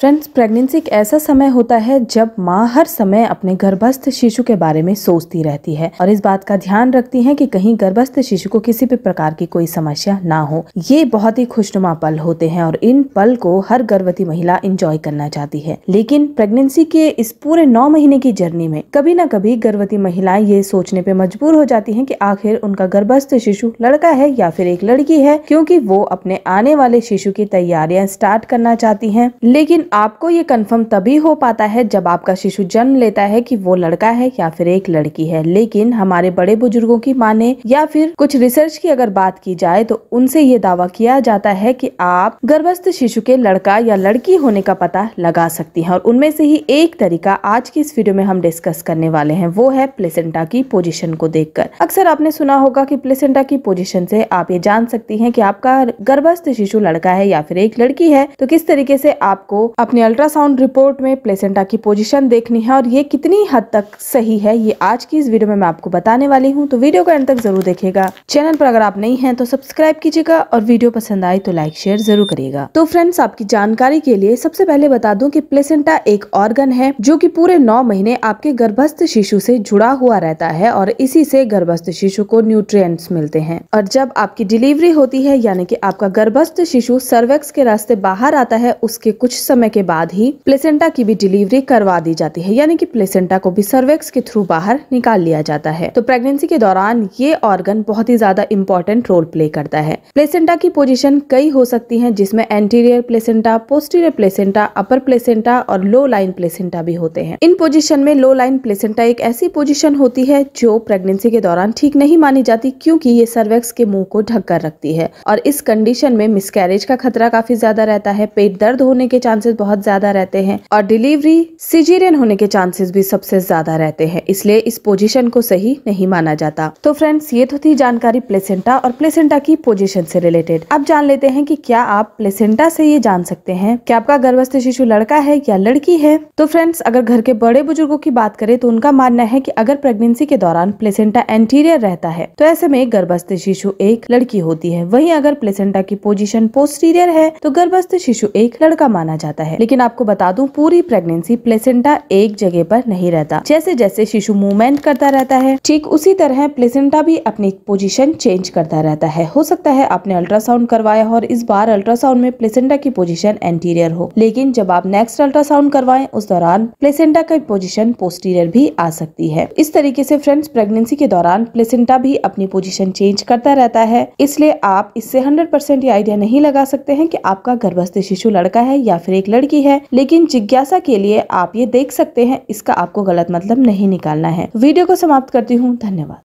friends pregnancy एक ऐसा समय होता है जब माँ हर समय अपने गर्भस्थ शिशु के बारे में सोचती रहती है और इस बात का ध्यान रखती है कि कहीं गर्भस्थ शिशु को किसी भी प्रकार की कोई समस्या ना हो ये बहुत ही खुशनुमा पल होते हैं और इन पल को हर गर्भवती महिला इंजॉय करना चाहती है लेकिन प्रेगनेंसी के इस पूरे नौ महीने की जर्नी में कभी न कभी गर्भवती महिलाएं ये सोचने पर मजबूर हो जाती है की आखिर उनका गर्भस्थ शिशु लड़का है या फिर एक लड़की है क्यूँकी वो अपने आने वाले शिशु की तैयारियां स्टार्ट करना चाहती है लेकिन आपको ये कंफर्म तभी हो पाता है जब आपका शिशु जन्म लेता है कि वो लड़का है या फिर एक लड़की है लेकिन हमारे बड़े बुजुर्गों की माने या फिर कुछ रिसर्च की अगर बात की जाए तो उनसे ये दावा किया जाता है कि आप गर्भस्थ शिशु के लड़का या लड़की होने का पता लगा सकती हैं और उनमें से ही एक तरीका आज की इस वीडियो में हम डिस्कस करने वाले हैं वो है प्लेसेंटा की पोजिशन को देख अक्सर आपने सुना होगा की प्लेसेंटा की पोजिशन से आप ये जान सकती है की आपका गर्भस्थ शिशु लड़का है या फिर एक लड़की है तो किस तरीके से आपको अपनी अल्ट्रासाउंड रिपोर्ट में प्लेसेंटा की पोजीशन देखनी है और ये कितनी हद तक सही है ये आज की इस वीडियो में मैं आपको बताने वाली हूँ तो वीडियो को एंड तक जरूर देखेगा चैनल पर अगर आप नहीं है तो सब्सक्राइब कीजिएगा और वीडियो पसंद आए तो लाइक शेयर जरूर करिएगा तो फ्रेंड्स आपकी जानकारी के लिए सबसे पहले बता दूँ की प्लेसेंटा एक ऑर्गन है जो की पूरे नौ महीने आपके गर्भस्थ शिशु ऐसी जुड़ा हुआ रहता है और इसी से गर्भस्थ शिशु को न्यूट्रिएंट्स मिलते हैं और जब आपकी डिलीवरी होती है यानी कि आपका गर्भस्थ शिशु सर्वेक्स के रास्ते बाहर आता है उसके कुछ समय समय के बाद ही प्लेसेंटा की भी डिलीवरी करवा दी जाती है यानी कि प्लेसेंटा को भी सर्वेक्स के थ्रू बाहर निकाल लिया जाता है तो प्रेगनेंसी के दौरान ये ऑर्गन बहुत ही ज्यादा इम्पोर्टेंट रोल प्ले करता है प्लेसेंटा की पोजिशन कई हो सकती है जिसमे anterior placenta posterior placenta upper placenta और लो लाइन प्लेसेंटा भी होते हैं इन पोजिशन में लो लाइन प्लेसेंटा एक ऐसी पोजिशन होती है जो प्रेगनेंसी के दौरान ठीक नहीं मानी जाती क्योंकि ये सर्वेक्स के मुंह को ढककर रखती है और इस कंडीशन में मिसकैरेज का खतरा काफी ज्यादा रहता है पेट दर्द होने के चांसेस बहुत ज्यादा रहते हैं और डिलीवरी सिजीरियन होने के चांसेस भी सबसे ज्यादा रहते हैं इसलिए इस पोजीशन को सही नहीं माना जाता तो फ्रेंड्स ये तो थी जानकारी प्लेसेंटा और प्लेसेंटा की पोजीशन से रिलेटेड अब जान लेते हैं कि क्या आप प्लेसेंटा से ये जान सकते हैं कि आपका गर्भस्थ शिशु लड़का है या लड़की है तो फ्रेंड्स अगर घर के बड़े बुजुर्गों की बात करें तो उनका मानना है की अगर प्रेगनेंसी के दौरान प्लेसेंटा एंटीरियर रहता है तो ऐसे में गर्भस्थ शिशु एक लड़की होती है वहीं अगर प्लेसेंटा की पोजीशन पोस्टीरियर है तो गर्भस्थ शिशु एक लड़का माना जाता है है लेकिन आपको बता दूं पूरी प्रेगनेंसी प्लेसेंटा एक जगह पर नहीं रहता जैसे जैसे शिशु मूवमेंट करता रहता है ठीक उसी तरह प्लेसेंटा भी अपनी पोजीशन चेंज करता रहता है हो सकता है आपने अल्ट्रासाउंड करवाया और इस बार अल्ट्रासाउंड में प्लेसेंटा की पोजिशन एंटीरियर हो लेकिन जब आप नेक्स्ट अल्ट्रासाउंड करवाए उस दौरान प्लेसेंटा की पोजिशन पोस्टीरियर भी आ सकती है इस तरीके से फ्रेंड्स प्रेगनेंसी के दौरान प्लेसेंटा भी अपनी पोजीशन चेंज करता रहता है इसलिए आप इससे 100% ये आइडिया नहीं लगा सकते हैं कि आपका गर्भस्थ शिशु लड़का है या फिर एक लड़का स्टैंडर्ड की है लेकिन जिज्ञासा के लिए आप ये देख सकते हैं इसका आपको गलत मतलब नहीं निकालना है वीडियो को समाप्त करती हूँ धन्यवाद